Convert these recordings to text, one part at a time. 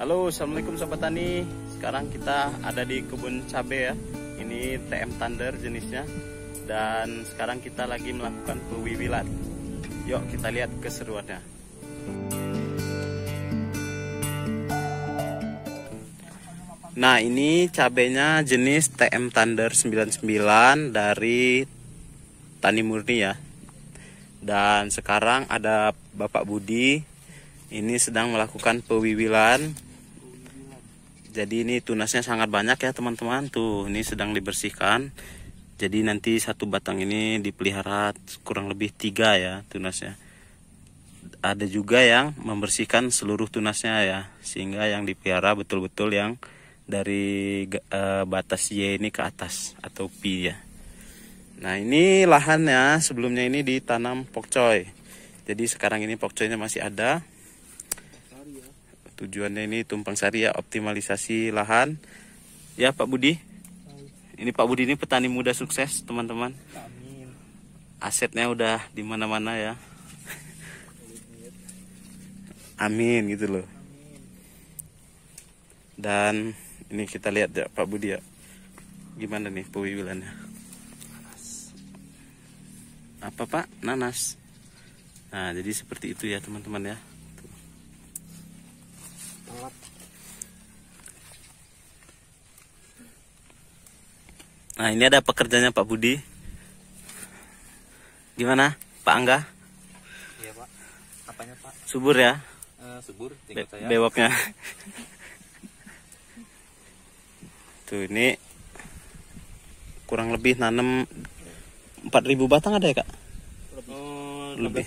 Halo Assalamualaikum Sobat Tani Sekarang kita ada di kebun cabe ya Ini TM Thunder jenisnya Dan sekarang kita lagi melakukan pewiwilan Yuk kita lihat keseruannya Nah ini cabenya jenis TM Thunder 99 dari Tani Murni ya Dan sekarang ada Bapak Budi ini sedang melakukan pewiwilan jadi ini tunasnya sangat banyak ya teman-teman tuh ini sedang dibersihkan jadi nanti satu batang ini dipelihara kurang lebih tiga ya tunasnya ada juga yang membersihkan seluruh tunasnya ya sehingga yang dipelihara betul-betul yang dari e, batas Y ini ke atas atau P ya nah ini lahannya sebelumnya ini ditanam pokcoy jadi sekarang ini pokcoynya masih ada ya. Tujuannya ini tumpang sari ya optimalisasi lahan. Ya Pak Budi. Ini Pak Budi ini petani muda sukses teman-teman. Asetnya udah di mana-mana ya. Amin gitu loh. Dan ini kita lihat ya Pak Budi ya. Gimana nih pewiwilannya? Apa Pak? Nanas. Nah, jadi seperti itu ya teman-teman ya. Nah ini ada pekerjanya Pak Budi. Gimana Pak Angga? Iya Pak. Apanya Pak? Subur ya? Uh, subur. Be saya. Bewoknya. Tuh ini kurang lebih nanam 4000 batang ada ya kak? Eh, lebih. Oh, lebih.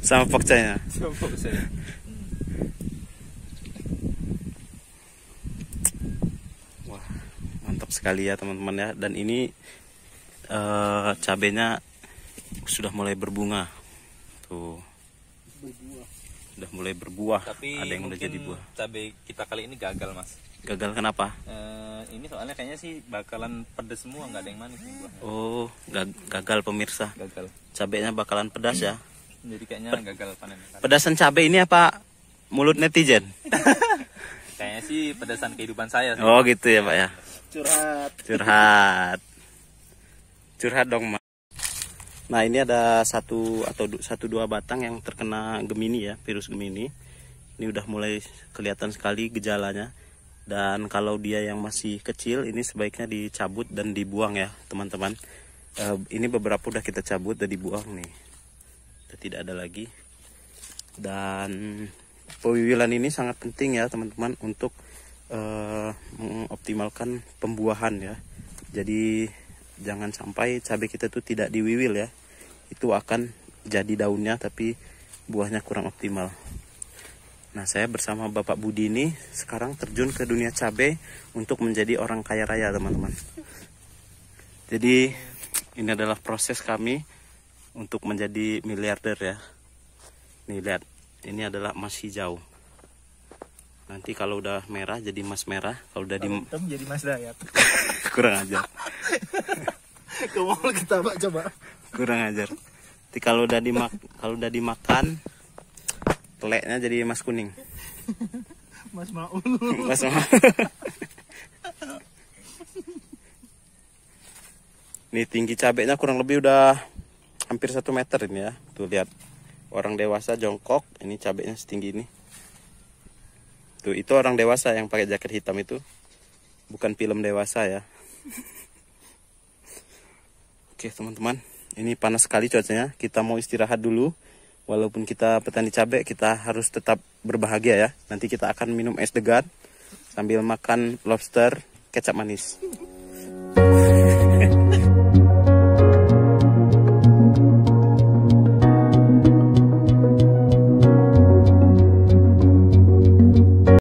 16.000. Sama pokcanya. Sama pokcanya. mantap sekali ya teman-teman ya dan ini uh, cabenya sudah mulai berbunga tuh berbuah. sudah mulai berbuah tapi ada yang udah jadi buah cabai kita kali ini gagal mas gagal kenapa uh, ini soalnya kayaknya sih bakalan pedas semua nggak ada yang manis nih buah oh gag gagal pemirsa gagal cabenya bakalan pedas ya jadi kayaknya Ped gagal panen pedasan cabai ini apa mulut netizen Kayaknya sih pedasan kehidupan saya. Sih. Oh gitu ya pak ya curhat curhat curhat dong mas nah ini ada satu atau satu dua batang yang terkena gemini ya virus gemini ini udah mulai kelihatan sekali gejalanya dan kalau dia yang masih kecil ini sebaiknya dicabut dan dibuang ya teman-teman e, ini beberapa udah kita cabut dan dibuang nih udah tidak ada lagi dan pewiwilan ini sangat penting ya teman-teman untuk uh, mengoptimalkan pembuahan ya jadi jangan sampai cabai kita tuh tidak diwiwil ya itu akan jadi daunnya tapi buahnya kurang optimal nah saya bersama Bapak Budi ini sekarang terjun ke dunia cabai untuk menjadi orang kaya raya teman-teman jadi ini adalah proses kami untuk menjadi miliarder ya nih lihat ini adalah masih jauh. Nanti kalau udah merah jadi mas merah, kalau udah di hitam jadi mas dayat. Kurang ajar. Kamu kita coba. Kurang ajar. Nanti kalau udah di kalau udah dimakan teleknya jadi mas kuning. Mas Maul. mas Maul. Ini tinggi cabenya kurang lebih udah hampir satu meter ini ya. Tuh lihat. Orang dewasa jongkok, ini cabenya setinggi ini. Tuh, itu orang dewasa yang pakai jaket hitam itu. Bukan film dewasa ya. Oke, teman-teman. Ini panas sekali cuacanya. Kita mau istirahat dulu. Walaupun kita petani cabai, kita harus tetap berbahagia ya. Nanti kita akan minum es degan sambil makan lobster kecap manis.